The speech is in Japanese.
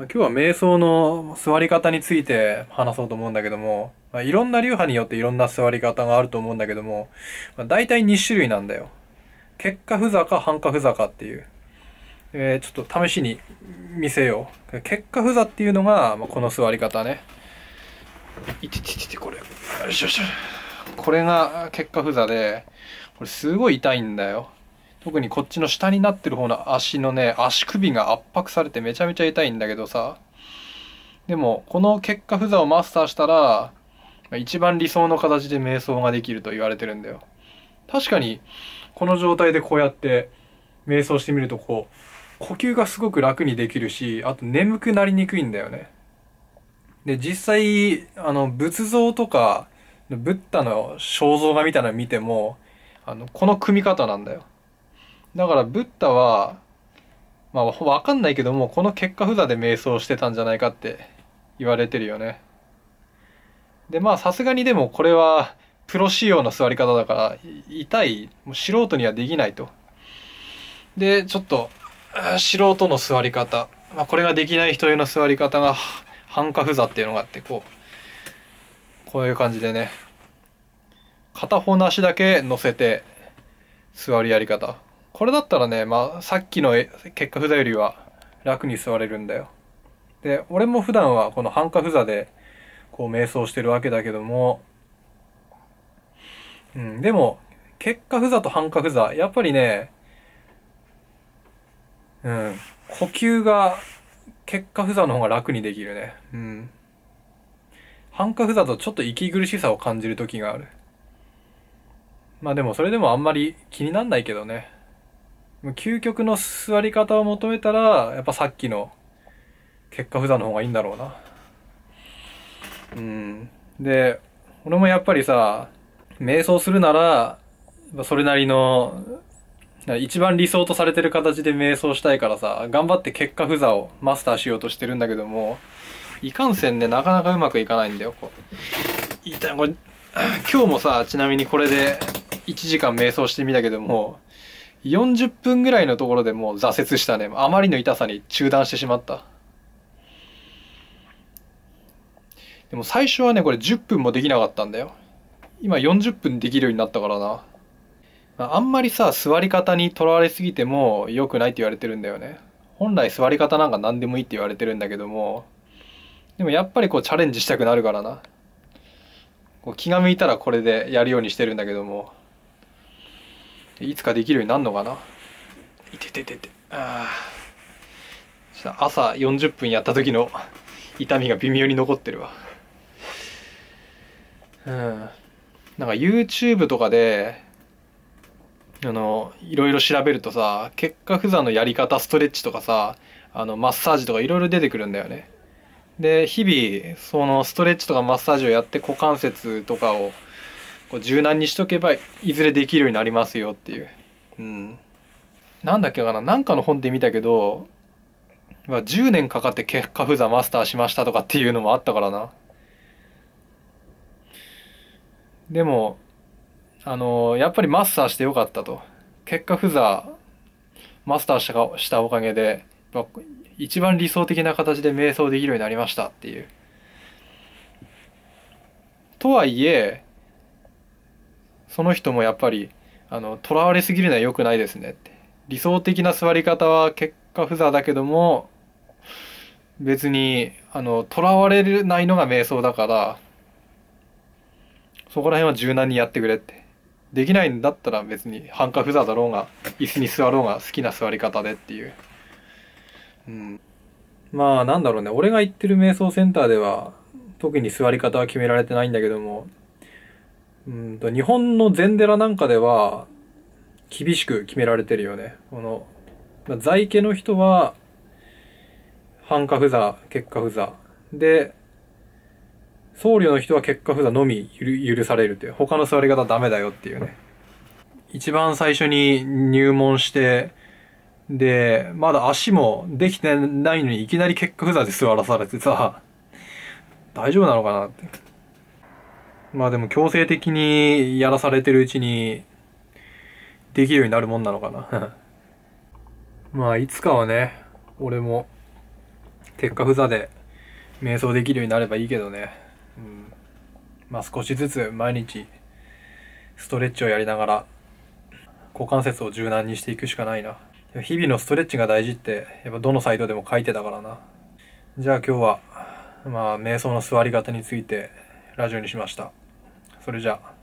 今日は瞑想の座り方について話そうと思うんだけども、まあ、いろんな流派によっていろんな座り方があると思うんだけども、まあ、大体2種類なんだよ。結果不座か半過不座かっていう。えー、ちょっと試しに見せよう。結果不座っていうのが、まあ、この座り方ね。いてててて、これ。よしよし。これが結果不座で、これすごい痛いんだよ。特にこっちの下になってる方の足のね、足首が圧迫されてめちゃめちゃ痛いんだけどさ。でも、この結果不座をマスターしたら、一番理想の形で瞑想ができると言われてるんだよ。確かに、この状態でこうやって瞑想してみるとこう、呼吸がすごく楽にできるし、あと眠くなりにくいんだよね。で、実際、あの、仏像とか、ブッダの肖像画みたいなの見ても、あの、この組み方なんだよ。だからブッダは、まあわかんないけども、この結果札で瞑想してたんじゃないかって言われてるよね。で、まあさすがにでもこれはプロ仕様の座り方だから、痛い、もう素人にはできないと。で、ちょっと、素人の座り方、まあ、これができない人への座り方が、半角座っていうのがあって、こう、こういう感じでね、片方の足だけ乗せて座るやり方。これだったらね、まあ、さっきの結果不座よりは楽に座れるんだよ。で、俺も普段はこの半角座で、こう、瞑想してるわけだけども、うん、でも、結果ふざと半角座、やっぱりね、うん、呼吸が、結果ふざの方が楽にできるね。うん。半角座とちょっと息苦しさを感じる時がある。まあでもそれでもあんまり気になんないけどね。究極の座り方を求めたら、やっぱさっきの結果不座の方がいいんだろうな。うん。で、俺もやっぱりさ、瞑想するなら、それなりの、一番理想とされてる形で瞑想したいからさ、頑張って結果不座をマスターしようとしてるんだけども、いかんせんね、なかなかうまくいかないんだよ。こういたこれ今日もさ、ちなみにこれで1時間瞑想してみたけども、40分ぐらいのところでもう挫折したね。あまりの痛さに中断してしまった。でも最初はね、これ10分もできなかったんだよ。今40分できるようになったからな。あんまりさ、座り方にとらわれすぎても良くないって言われてるんだよね。本来座り方なんか何でもいいって言われてるんだけども、でもやっぱりこうチャレンジしたくなるからな。こう気が向いたらこれでやるようにしてるんだけども。いつかできるようになるのかないててててああ朝40分やった時の痛みが微妙に残ってるわうんなんか YouTube とかであのいろいろ調べるとさ結果不座のやり方ストレッチとかさあのマッサージとかいろいろ出てくるんだよねで日々そのストレッチとかマッサージをやって股関節とかをこう柔軟にしとけばいずれできるようになりますよっていう。うん。なんだっけかななんかの本で見たけど、まあ、10年かかって結果不座マスターしましたとかっていうのもあったからな。でも、あのやっぱりマスターしてよかったと。結果不座マスターしたしたおかげで、一番理想的な形で瞑想できるようになりましたっていう。とはいえ、その人もやっぱりあの囚われすぎるのは良くないですねって理想的な座り方は結果不座だけども別にあの囚われないのが瞑想だからそこら辺は柔軟にやってくれってできないんだったら別に半下座だろうが椅子に座ろうが好きな座り方でっていう、うん、まあなんだろうね俺が行ってる瞑想センターでは特に座り方は決められてないんだけどもうんと、日本の禅寺なんかでは、厳しく決められてるよね。この、まあ、在家の人は、半過不座、結果不座。で、僧侶の人は結果不座のみ許されるっていう。他の座り方ダメだよっていうね。一番最初に入門して、で、まだ足もできてないのにいきなり結果不座で座らされてさ、大丈夫なのかなって。まあでも強制的にやらされてるうちに、できるようになるもんなのかな。まあいつかはね、俺も、結果不座で、瞑想できるようになればいいけどね。うん。まあ少しずつ毎日、ストレッチをやりながら、股関節を柔軟にしていくしかないな。日々のストレッチが大事って、やっぱどのサイトでも書いてたからな。じゃあ今日は、まあ瞑想の座り方についてラジオにしました。それじゃあ。